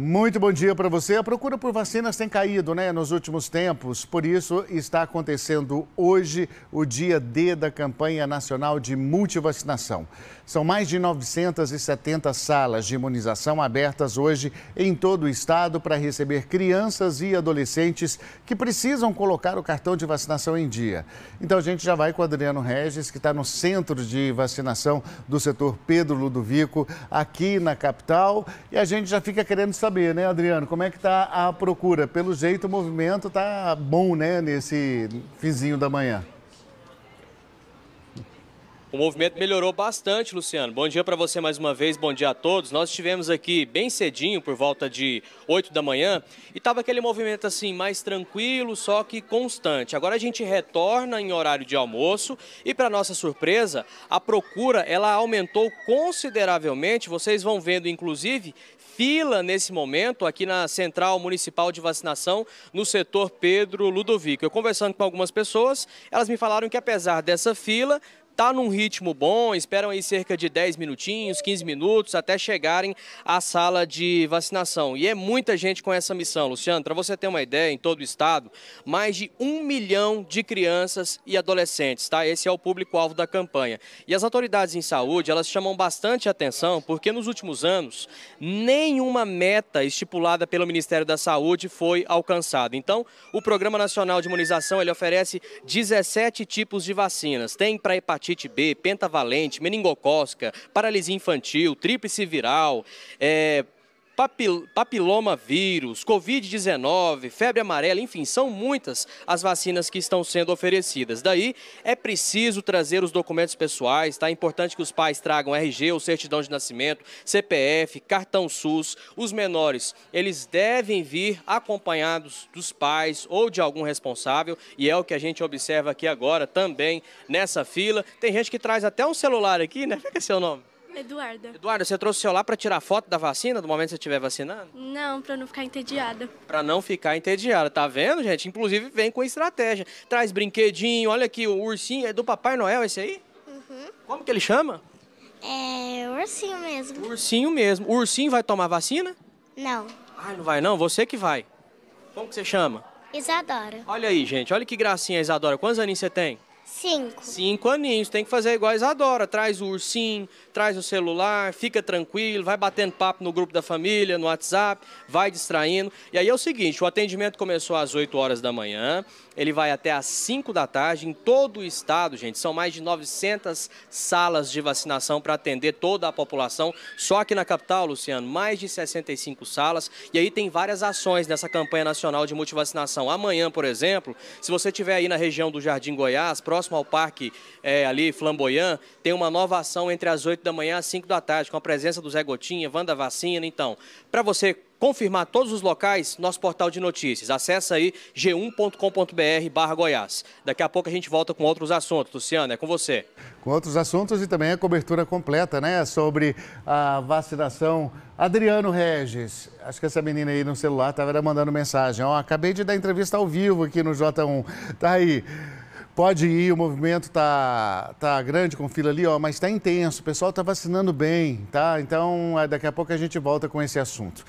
Muito bom dia para você. A procura por vacinas tem caído né, nos últimos tempos, por isso está acontecendo hoje o dia D da campanha nacional de multivacinação. São mais de 970 salas de imunização abertas hoje em todo o estado para receber crianças e adolescentes que precisam colocar o cartão de vacinação em dia. Então a gente já vai com o Adriano Regis, que está no centro de vacinação do setor Pedro Ludovico, aqui na capital, e a gente já fica querendo saber saber, né, Adriano, como é que tá a procura? Pelo jeito, o movimento tá bom, né, nesse finzinho da manhã. O movimento melhorou bastante, Luciano. Bom dia para você mais uma vez, bom dia a todos. Nós estivemos aqui bem cedinho, por volta de 8 da manhã, e estava aquele movimento assim, mais tranquilo, só que constante. Agora a gente retorna em horário de almoço e, para nossa surpresa, a procura ela aumentou consideravelmente. Vocês vão vendo, inclusive, fila nesse momento aqui na Central Municipal de Vacinação, no setor Pedro Ludovico. Eu conversando com algumas pessoas, elas me falaram que apesar dessa fila, tá num ritmo bom, esperam aí cerca de 10 minutinhos, 15 minutos até chegarem à sala de vacinação. E é muita gente com essa missão. Luciano, para você ter uma ideia, em todo o estado, mais de um milhão de crianças e adolescentes, tá? Esse é o público-alvo da campanha. E as autoridades em saúde, elas chamam bastante atenção porque nos últimos anos, nenhuma meta estipulada pelo Ministério da Saúde foi alcançada. Então, o Programa Nacional de Imunização, ele oferece 17 tipos de vacinas. Tem para hepatite hepatite B, pentavalente, meningocócica, paralisia infantil, tríplice viral, é, papil papiloma vírus, Covid-19, febre amarela, enfim, são muitas as vacinas que estão sendo oferecidas. Daí é preciso trazer os documentos pessoais, tá? É importante que os pais tragam RG ou certidão de nascimento, CPF, cartão SUS. Os menores, eles devem vir acompanhados dos pais ou de algum responsável, e é o que a gente observa aqui agora também nessa fila. Tem gente que traz até um celular aqui, né? Fica seu nome. Eduarda. Eduarda, você trouxe o celular para tirar foto da vacina, do momento que você estiver vacinando? Não, para não ficar entediada. Para não ficar entediada, tá vendo, gente? Inclusive vem com estratégia. Traz brinquedinho, olha aqui, o ursinho é do Papai Noel esse aí? Uhum. Como que ele chama? É, ursinho mesmo. Ursinho mesmo. O ursinho vai tomar vacina? Não. Ah, não vai não? Você que vai. Como que você chama? Isadora. Olha aí, gente, olha que gracinha, Isadora. Quantos aninhos você tem? Cinco. Cinco aninhos. Tem que fazer igual a Isadora. Traz o ursinho, traz o celular, fica tranquilo, vai batendo papo no grupo da família, no WhatsApp, vai distraindo. E aí é o seguinte, o atendimento começou às 8 horas da manhã, ele vai até às 5 da tarde em todo o estado, gente. São mais de 900 salas de vacinação para atender toda a população. Só aqui na capital, Luciano, mais de 65 salas. E aí tem várias ações nessa campanha nacional de multivacinação. Amanhã, por exemplo, se você estiver aí na região do Jardim Goiás, próximo próximo ao Parque é, ali, Flamboyant, tem uma nova ação entre as 8 da manhã às 5 da tarde, com a presença do Zé Gotinha, Wanda Vacina. Então, para você confirmar todos os locais, nosso portal de notícias. Acesse aí g1.com.br barra Goiás. Daqui a pouco a gente volta com outros assuntos. Luciano, é com você. Com outros assuntos e também a cobertura completa, né? Sobre a vacinação. Adriano Regis, acho que essa menina aí no celular estava mandando mensagem. Ó, acabei de dar entrevista ao vivo aqui no J1. Tá aí. Pode ir, o movimento tá, tá grande com fila ali, ó, mas está intenso. O pessoal está vacinando bem, tá? Então, é, daqui a pouco a gente volta com esse assunto.